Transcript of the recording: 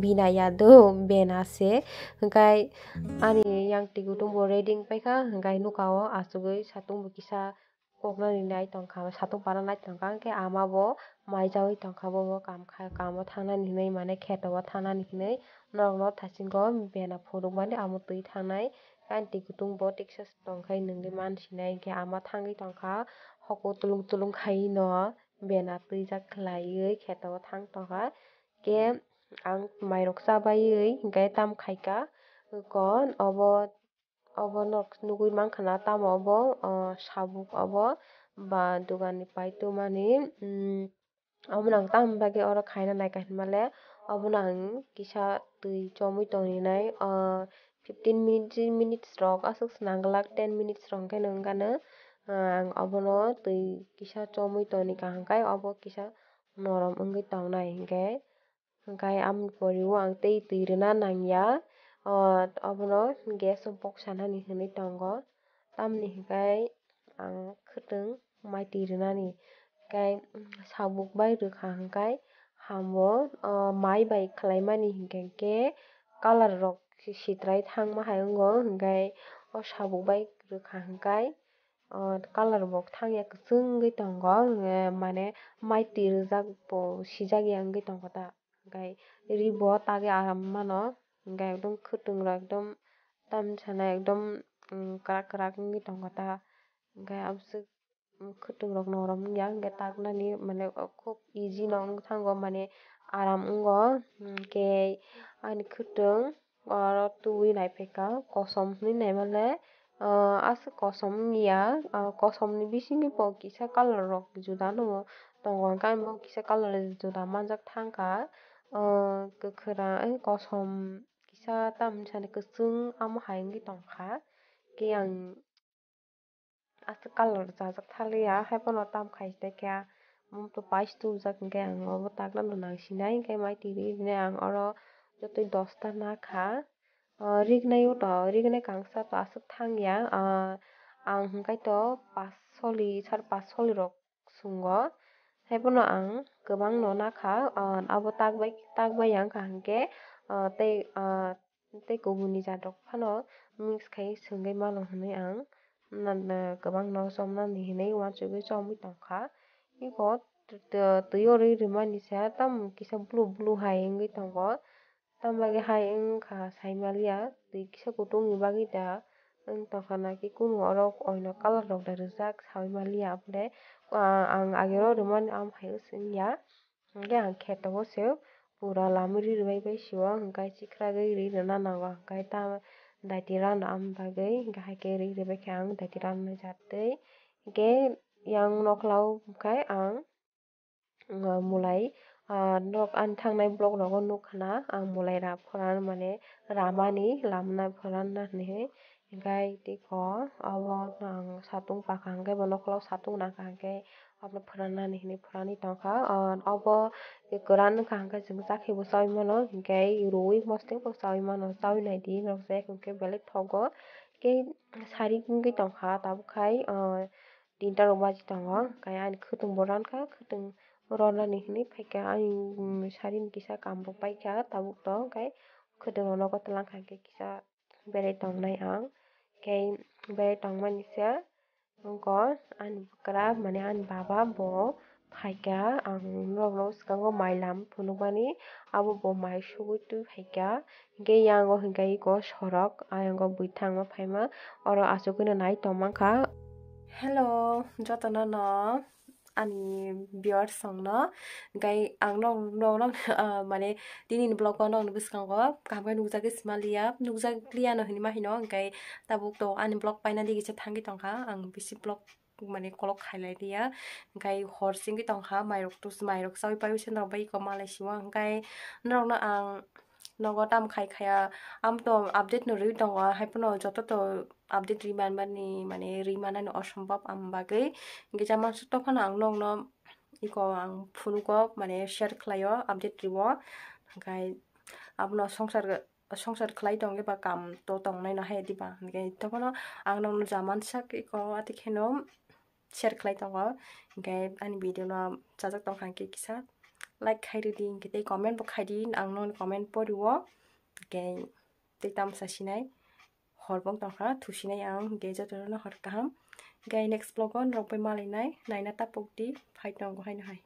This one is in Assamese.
बिनायादो बेनासे गाय आनि यांटिगु तुम बोरेडिंग पैखा गाय नुकाओ आसुगै सातुम बकिसा कोखना निनाय तंखा सातु पाना नाय तंखा के आमाबो माय जावै तंखा बबो काम खा काम थाना निनै माने खेतव थाना निनै नरन थासिंग बेना फोरुग माने आमु तुई थानाय आंटि कुटुम बो टेक्सास तंखाय नोंदि मानसिनाय के आमा थांगै तंखा हको तुलुं तुलुं खाइ न बेना तुई जाखलायै खेतव थां तंखा के ang mairok chabaioe hingke tam kai ka kon obo obo nok nugui mangka na tam obo sabuk obo ba dugan ni pai tu mani obo nang tam bagi oro khaina nai kai male obo nang kisa tui chomui tongi nai fifteen minutes minutes rok asuk snanglak ten minutes rong ke nungkana ang obo no tui kisa chomui tongi kahangkai obo kisa norom ungui tongnai hingke Hwnkhe amoni o ang tei twi rwna nangya obono gas o baksa nani hinui tongo tamoni hwnkhe ang khwtwng mai twi rwnani tei sabuk bai rwkha hwnkhe hamor mai bai khlaimani hinkhe khe colour rok sitrai thangma iongo hwnkhe o sabuk bai rwkha hwnkhe colour bo thangya kwchwngwi tongo maneh mai twi rwjak bo sijak yang wngwi tongo da. hingke ribo tagey aram mano hingke ekdam katong rok ekdom tam sana ekdom karak karak wngoi tongkha hingke abosib katong rok norom wngya hingke taknani manui kub easy no wngoi tango manei aram wnggo hingke ani katong aro tui naipeika kosom hinui naimannai asok kosom wngya kosom ni bisingo bo kisa colour rok juda no tongo hingke ani bo kisa colour ni juda manjak tangkha. gwkhwrang ei kosom kisa tamo hinsani kwchwng amo hai wngwi tongkha khe ang aste colour chajak thalaiya haibono tam khaisite khe mwtwk paisa tuijak hwnkhe ang obo takhna no nangsinai hwnkhe mai tiri hinai ang oro jotoi dosta nakha rignaio tongo rignai kangsa to aswk thangya ang hwnkhai to pas soli sarepas solirok sungo. haipano ang gobang no nakha abo takbai takbai yang kha hingke tei tei gubuni jadok phano mix khai sungei malong hinui ang gobang no somnani hinui uansugui chomui tongkha ego tui ori rimani sa tam kisa blue blue hai wngui tongo tam bai hai wngkha sai malia tui kisa kutung ni bagui tongo. ang tongkha naki kunuo oro oino colour rok dai rijak sayoi maliya bole ang agi o rimani am paiyo sinya hingke ang kheto o se pura lamari rimai bai siyo hingkhe sikhragui ri rina nango hingkhe ta daiti ranna am bagui hingkhe hai ke ri ribai khe ang daiti ranna jatui hingke yang noklao hingkhe ang mulai nok ang thangnai blok rogo nukhna ang mulai ra phoran mane ramani lamna phoranna hinui ओमफ्राय दैखौ अलप आं सातुं अब बनखौ सातुं नांखांगे अब्ला फोराननानै हिनि फोरानि थांखा अबो बे गोरान खांगे जों जाखे बसाव इमानो गै रुइ मस्थे बसाव इमानो जावनाय दि नखसे खुखे बेलेक थगो के सारि गुंगे थांखा दाबखाय दिनथार बाजि थाङो गाय आं खुतुं बरानखा खुतुं रननानै हिनि फैखा आं सारिन किसा कामबो पाइखा दाबुक थ गाय खुदुं नखौ थलांखा गे किसा बेलेक थांनाय आं Okay, bay tang man siya. Ngko an kara man an baba bo haika ang rong rong skango mai lam puno bani abo bo mai shugu tu haika ge yango hingai ko shorok ayango buithang ma phaima oro asukuna nai tomang ka hello jotana na আনি বিয়ার সঙ্গ গাই মানে দিন ব্লক নগসঙ্গ কামগাই নুজা গেসমালিয়া নুজা ক্লিয়া নহিনি মাহিন গাই তাবুক তো আনি ব্লক পাইনা দিয়ে গেছে থাকি টঙ্কা আং বেশি ব্লক মানে কলক খাইলাই দিয়া গাই হরসিং টঙ্কা মাইরক তো মাইরক সাবি পাইছে নবাই কমালাইছি গাই নরনা আং নগত আম খাই খাই আমতো আপডেট নৰি দঙ হাইপন যত তো আপডেট ৰিমান মানে মানে ৰিমান অসম্ভৱ আম বাগেই গেজা মাছ তখন আং নং ন ই ক আং ফুনুক মানে শ্বেয়াৰ খেলাই আপডেট ৰিব ओमफ्राय आबनो संसार संसार खालाय दं एबा काम थ' दं नाय नहाय दिबा ओमफ्राय थखन आंनाव नुजा मानसिया इख' आथिखेन' सेयार खालाय दङ ओमफ्राय आंनि भिडिअ' न जाजा दंखां खिसा লাইক খাই দি কেতিয়া কমেণ্ট পঠাই দি আংনো কমেণ্ট পঢ়িব গেইতাম চাচি নাই হৰবং টকা থুচি নাই আং গেজত হৰকাহাম গাই নেক্সট ব্লগত ৰবাই মালিনাই নাইনাটা পক দি ফাইট নগহাই নহয়